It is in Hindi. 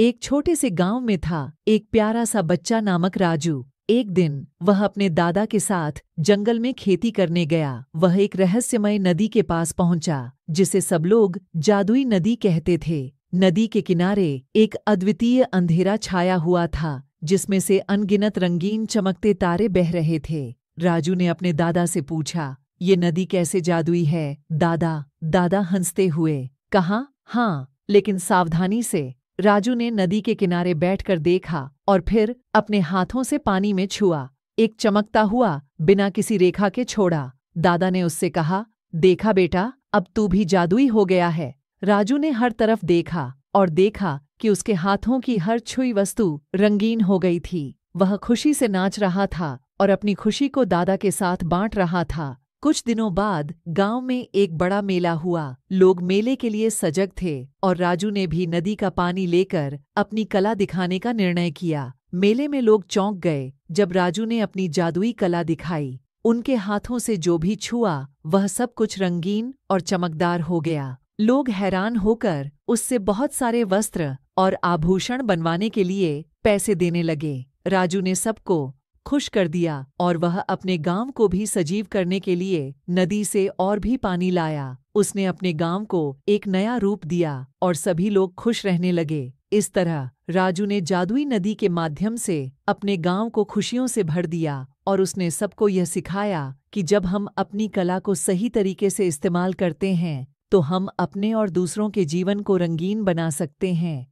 एक छोटे से गांव में था एक प्यारा सा बच्चा नामक राजू एक दिन वह अपने दादा के साथ जंगल में खेती करने गया वह एक रहस्यमय नदी के पास पहुंचा जिसे सब लोग जादुई नदी कहते थे नदी के किनारे एक अद्वितीय अंधेरा छाया हुआ था जिसमें से अनगिनत रंगीन चमकते तारे बह रहे थे राजू ने अपने दादा से पूछा ये नदी कैसे जादुई है दादा दादा हंसते हुए कहा हाँ लेकिन सावधानी से राजू ने नदी के किनारे बैठकर देखा और फिर अपने हाथों से पानी में छुआ एक चमकता हुआ बिना किसी रेखा के छोड़ा दादा ने उससे कहा देखा बेटा अब तू भी जादुई हो गया है राजू ने हर तरफ देखा और देखा कि उसके हाथों की हर छुई वस्तु रंगीन हो गई थी वह खुशी से नाच रहा था और अपनी खुशी को दादा के साथ बांट रहा था कुछ दिनों बाद गांव में एक बड़ा मेला हुआ लोग मेले के लिए सजग थे और राजू ने भी नदी का पानी लेकर अपनी कला दिखाने का निर्णय किया मेले में लोग चौंक गए जब राजू ने अपनी जादुई कला दिखाई उनके हाथों से जो भी छुआ वह सब कुछ रंगीन और चमकदार हो गया लोग हैरान होकर उससे बहुत सारे वस्त्र और आभूषण बनवाने के लिए पैसे देने लगे राजू ने सबको खुश कर दिया और वह अपने गांव को भी सजीव करने के लिए नदी से और भी पानी लाया उसने अपने गांव को एक नया रूप दिया और सभी लोग खुश रहने लगे इस तरह राजू ने जादुई नदी के माध्यम से अपने गांव को खुशियों से भर दिया और उसने सबको यह सिखाया कि जब हम अपनी कला को सही तरीके से इस्तेमाल करते हैं तो हम अपने और दूसरों के जीवन को रंगीन बना सकते हैं